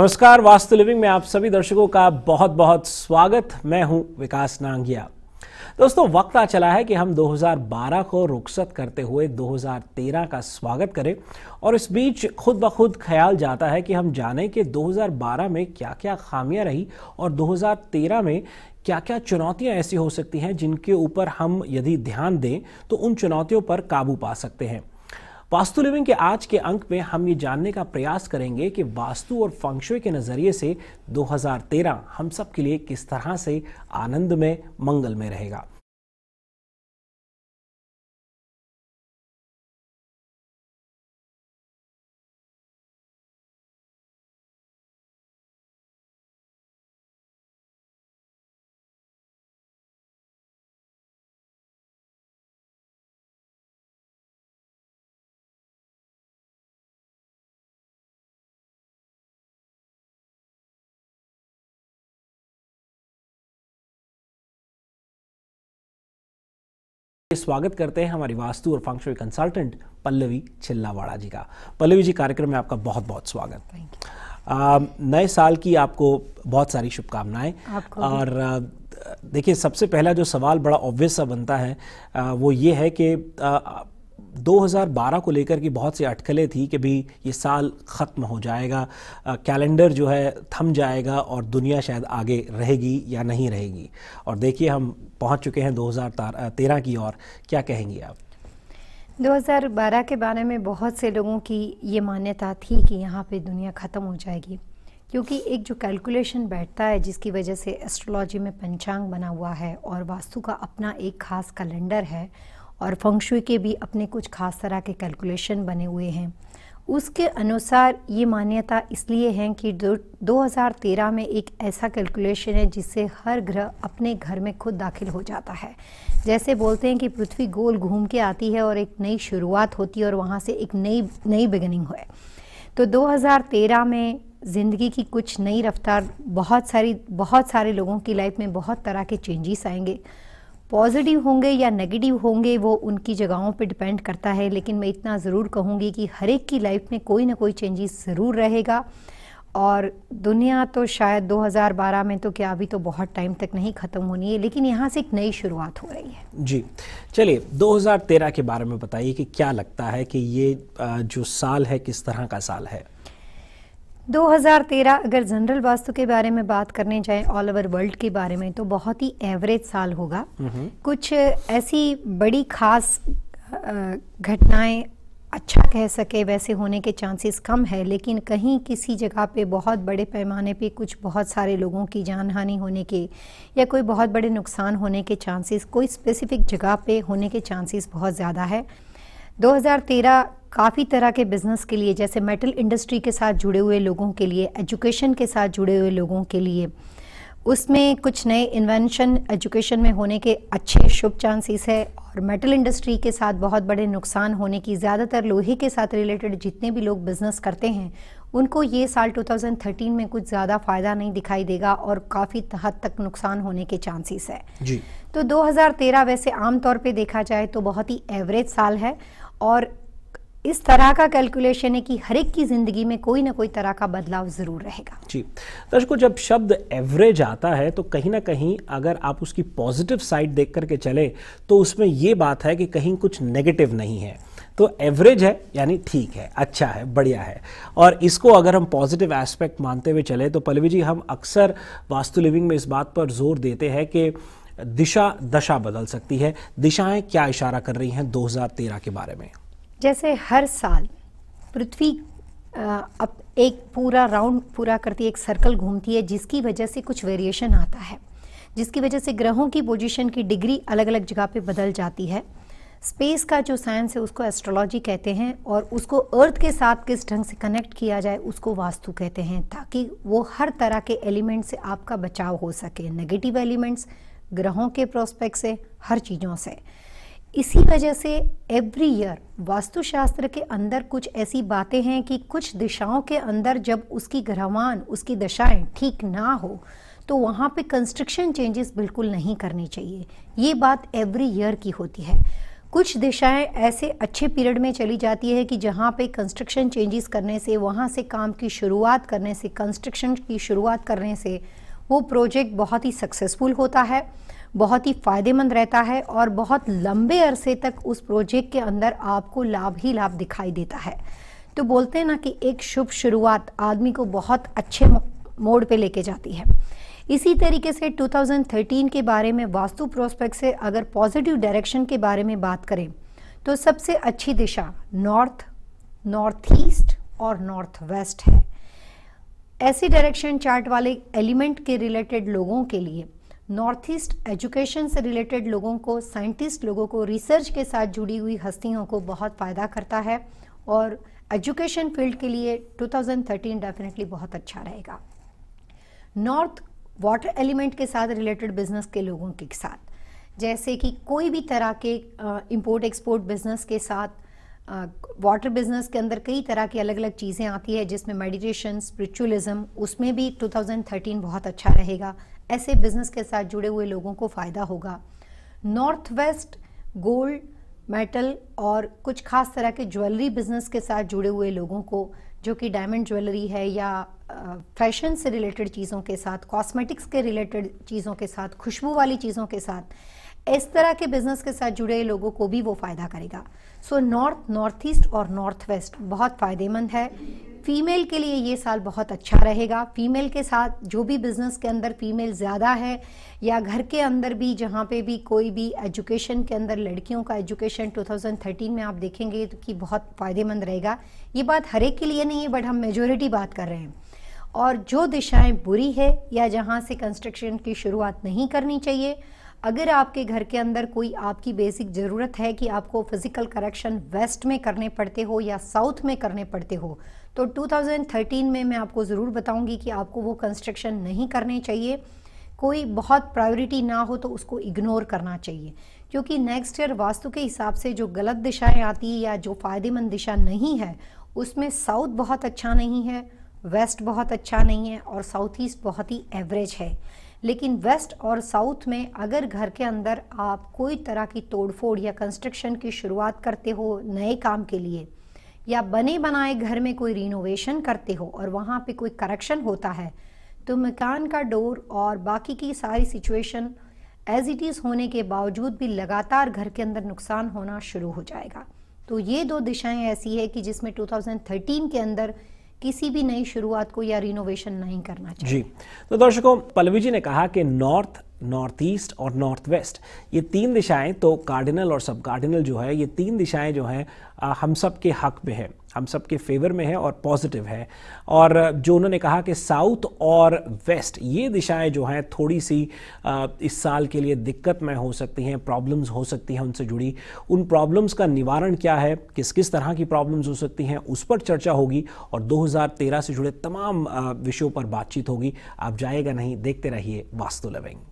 नमस्कार वास्तु लिविंग में आप सभी दर्शकों का बहुत बहुत स्वागत मैं हूं विकास नांगिया दोस्तों वक्त आ चला है कि हम 2012 को रुखसत करते हुए 2013 का स्वागत करें और इस बीच खुद ब खुद ख्याल जाता है कि हम जाने कि 2012 में क्या क्या खामियां रही और 2013 में क्या क्या चुनौतियां ऐसी हो सकती हैं जिनके ऊपर हम यदि ध्यान दें तो उन चुनौतियों पर काबू पा सकते हैं वास्तु लिविंग के आज के अंक में हम ये जानने का प्रयास करेंगे कि वास्तु और फंक्शु के नज़रिए से 2013 हम सब के लिए किस तरह से आनंद में मंगल में रहेगा स्वागत करते हैं हमारी वास्तु और फंक्शन कंसल्टेंट पल्लवी छिल्लावाड़ा जी का पल्लवी जी कार्यक्रम में आपका बहुत बहुत स्वागत नए साल की आपको बहुत सारी शुभकामनाएं और देखिए सबसे पहला जो सवाल बड़ा ऑब्वियस सा बनता है आ, वो ये है कि 2012 को लेकर की बहुत सी अटकलें थी कि भी ये साल ख़त्म हो जाएगा कैलेंडर जो है थम जाएगा और दुनिया शायद आगे रहेगी या नहीं रहेगी और देखिए हम पहुंच चुके हैं 2013 की ओर क्या कहेंगी आप 2012 के बारे में बहुत से लोगों की ये मान्यता थी कि यहाँ पे दुनिया ख़त्म हो जाएगी क्योंकि एक जो कैलकुलेशन बैठता है जिसकी वजह से एस्ट्रोलॉजी में पंचांग बना हुआ है और वास्तु का अपना एक खास कैलेंडर है और फंक्शुई के भी अपने कुछ खास तरह के कैलकुलेशन बने हुए हैं उसके अनुसार ये मान्यता इसलिए है कि दो 2013 में एक ऐसा कैलकुलेशन है जिससे हर ग्रह अपने घर में खुद दाखिल हो जाता है जैसे बोलते हैं कि पृथ्वी गोल घूम के आती है और एक नई शुरुआत होती है और वहाँ से एक नई नई बिगनिंग हो तो 2013 में ज़िंदगी की कुछ नई रफ्तार बहुत सारी बहुत सारे लोगों की लाइफ में बहुत तरह के चेंजेस आएंगे पॉजिटिव होंगे या नेगेटिव होंगे वो उनकी जगहों पे डिपेंड करता है लेकिन मैं इतना ज़रूर कहूँगी कि हर एक की लाइफ में कोई ना कोई चेंजेस ज़रूर रहेगा और दुनिया तो शायद 2012 में तो क्या अभी तो बहुत टाइम तक नहीं ख़त्म होनी है लेकिन यहाँ से एक नई शुरुआत हो रही है जी चलिए 2013 के बारे में बताइए कि क्या लगता है कि ये जो साल है किस तरह का साल है 2013 अगर जनरल वास्तु के बारे में बात करने जाए ऑल ओवर वर्ल्ड के बारे में तो बहुत ही एवरेज साल होगा कुछ ऐसी बड़ी खास घटनाएं अच्छा कह सके वैसे होने के चांसेस कम है लेकिन कहीं किसी जगह पे बहुत बड़े पैमाने पे कुछ बहुत सारे लोगों की जान हानि होने के या कोई बहुत बड़े नुकसान होने के चांसेस कोई स्पेसिफिक जगह पे होने के चांसेस बहुत ज़्यादा है 2013 काफ़ी तरह के बिज़नेस के लिए जैसे मेटल इंडस्ट्री के साथ जुड़े हुए लोगों के लिए एजुकेशन के साथ जुड़े हुए लोगों के लिए उसमें कुछ नए इन्वेंशन एजुकेशन में होने के अच्छे शुभ चांसेस है और मेटल इंडस्ट्री के साथ बहुत बड़े नुकसान होने की ज़्यादातर लोहे के साथ रिलेटेड जितने भी लोग बिज़नेस करते हैं उनको ये साल 2013 में कुछ ज़्यादा फ़ायदा नहीं दिखाई देगा और काफ़ी हद तक नुकसान होने के चांसेस है जी तो 2013 वैसे आमतौर पे देखा जाए तो बहुत ही एवरेज साल है और इस तरह का कैलकुलेशन है कि हर एक की ज़िंदगी में कोई ना कोई तरह का बदलाव ज़रूर रहेगा जी दर्शकों जब शब्द एवरेज आता है तो कहीं ना कहीं अगर आप उसकी पॉजिटिव साइड देख करके चले तो उसमें ये बात है कि कहीं कुछ नेगेटिव नहीं है तो एवरेज है यानी ठीक है अच्छा है बढ़िया है और इसको अगर हम पॉजिटिव एस्पेक्ट मानते हुए चले तो पलवी जी हम अक्सर वास्तु लिविंग में इस बात पर जोर देते हैं कि दिशा दशा बदल सकती है दिशाएं क्या इशारा कर रही हैं 2013 के बारे में जैसे हर साल पृथ्वी अब एक पूरा राउंड पूरा करती है एक सर्कल घूमती है जिसकी वजह से कुछ वेरिएशन आता है जिसकी वजह से ग्रहों की पोजीशन की डिग्री अलग अलग जगह पे बदल जाती है स्पेस का जो साइंस है उसको एस्ट्रोलॉजी कहते हैं और उसको अर्थ के साथ किस ढंग से कनेक्ट किया जाए उसको वास्तु कहते हैं ताकि वो हर तरह के एलिमेंट से आपका बचाव हो सके नेगेटिव एलिमेंट्स ग्रहों के प्रोस्पेक्ट से हर चीज़ों से इसी वजह से एवरी ईयर वास्तुशास्त्र के अंदर कुछ ऐसी बातें हैं कि कुछ दिशाओं के अंदर जब उसकी ग्रहवान उसकी दशाएं ठीक ना हो तो वहाँ पे कंस्ट्रक्शन चेंजेस बिल्कुल नहीं करने चाहिए ये बात एवरी ईयर की होती है कुछ दिशाएं ऐसे अच्छे पीरियड में चली जाती है कि जहाँ पे कंस्ट्रक्शन चेंजेस करने से वहाँ से काम की शुरुआत करने से कंस्ट्रक्शन की शुरुआत करने से वो प्रोजेक्ट बहुत ही सक्सेसफुल होता है बहुत ही फ़ायदेमंद रहता है और बहुत लंबे अरसे तक उस प्रोजेक्ट के अंदर आपको लाभ ही लाभ दिखाई देता है तो बोलते हैं ना कि एक शुभ शुरुआत आदमी को बहुत अच्छे मोड पे लेके जाती है इसी तरीके से 2013 के बारे में वास्तु प्रोस्पेक्ट से अगर पॉजिटिव डायरेक्शन के बारे में बात करें तो सबसे अच्छी दिशा नॉर्थ नॉर्थ ईस्ट और नॉर्थ वेस्ट है ऐसे डायरेक्शन चार्ट वाले एलिमेंट के रिलेटेड लोगों के लिए नॉर्थ ईस्ट एजुकेशन से रिलेटेड लोगों को साइंटिस्ट लोगों को रिसर्च के साथ जुड़ी हुई हस्तियों को बहुत फ़ायदा करता है और एजुकेशन फील्ड के लिए 2013 डेफिनेटली बहुत अच्छा रहेगा नॉर्थ वाटर एलिमेंट के साथ रिलेटेड बिजनेस के लोगों के साथ जैसे कि कोई भी तरह के इंपोर्ट एक्सपोर्ट बिजनेस के साथ वाटर बिजनेस के अंदर कई तरह की अलग अलग चीज़ें आती है जिसमें मेडिटेशन स्पिरिचुअलिज्म उसमें भी 2013 बहुत अच्छा रहेगा ऐसे बिजनेस के साथ जुड़े हुए लोगों को फ़ायदा होगा नॉर्थ वेस्ट गोल्ड मेटल और कुछ खास तरह के ज्वेलरी बिजनेस के साथ जुड़े हुए लोगों को जो कि डायमंड ज्वेलरी है या फैशन से रिलेटेड चीज़ों के साथ कॉस्मेटिक्स के रिलेटेड चीज़ों के साथ खुशबू वाली चीज़ों के साथ इस तरह के बिजनेस के साथ जुड़े लोगों को भी वो फ़ायदा करेगा सो नॉर्थ नॉर्थ ईस्ट और नॉर्थ वेस्ट बहुत फ़ायदेमंद है फीमेल के लिए ये साल बहुत अच्छा रहेगा फीमेल के साथ जो भी बिजनेस के अंदर फीमेल ज़्यादा है या घर के अंदर भी जहाँ पे भी कोई भी एजुकेशन के अंदर लड़कियों का एजुकेशन 2013 में आप देखेंगे तो कि बहुत फ़ायदेमंद रहेगा ये बात हर एक के लिए नहीं है बट हम मेजोरिटी बात कर रहे हैं और जो दिशाएं बुरी है या जहाँ से कंस्ट्रक्शन की शुरुआत नहीं करनी चाहिए अगर आपके घर के अंदर कोई आपकी बेसिक ज़रूरत है कि आपको फ़िज़िकल करेक्शन वेस्ट में करने पड़ते हो या साउथ में करने पड़ते हो तो 2013 में मैं आपको ज़रूर बताऊंगी कि आपको वो कंस्ट्रक्शन नहीं करने चाहिए कोई बहुत प्रायोरिटी ना हो तो उसको इग्नोर करना चाहिए क्योंकि नेक्स्ट ईयर वास्तु के हिसाब से जो गलत दिशाएं आती है या जो फ़ायदेमंद दिशा नहीं है उसमें साउथ बहुत अच्छा नहीं है वेस्ट बहुत अच्छा नहीं है और साउथ ईस्ट बहुत ही एवरेज है लेकिन वेस्ट और साउथ में अगर घर के अंदर आप कोई तरह की तोड़फोड़ या कंस्ट्रक्शन की शुरुआत करते हो नए काम के लिए या बने बनाए घर में कोई रिनोवेशन करते हो और वहाँ पे कोई करेक्शन होता है तो मकान का डोर और बाकी की सारी सिचुएशन एज इट इज़ होने के बावजूद भी लगातार घर के अंदर नुकसान होना शुरू हो जाएगा तो ये दो दिशाएं ऐसी है कि जिसमें 2013 के अंदर किसी भी नई शुरुआत को या रिनोवेशन नहीं करना चाहिए जी तो दर्शकों पल्लवी जी ने कहा कि नॉर्थ नॉर्थ ईस्ट और नॉर्थ वेस्ट ये तीन दिशाएं तो कार्डिनल और सब कार्डिनल जो है ये तीन दिशाएं जो हैं हम सब के हक में है हम सबके फेवर में है और पॉजिटिव है और जो उन्होंने कहा कि साउथ और वेस्ट ये दिशाएं जो हैं थोड़ी सी इस साल के लिए दिक्कत में हो सकती हैं प्रॉब्लम्स हो सकती हैं उनसे जुड़ी उन प्रॉब्लम्स का निवारण क्या है किस किस तरह की प्रॉब्लम्स हो सकती हैं उस पर चर्चा होगी और 2013 से जुड़े तमाम विषयों पर बातचीत होगी आप जाएगा नहीं देखते रहिए वास्तु लविंग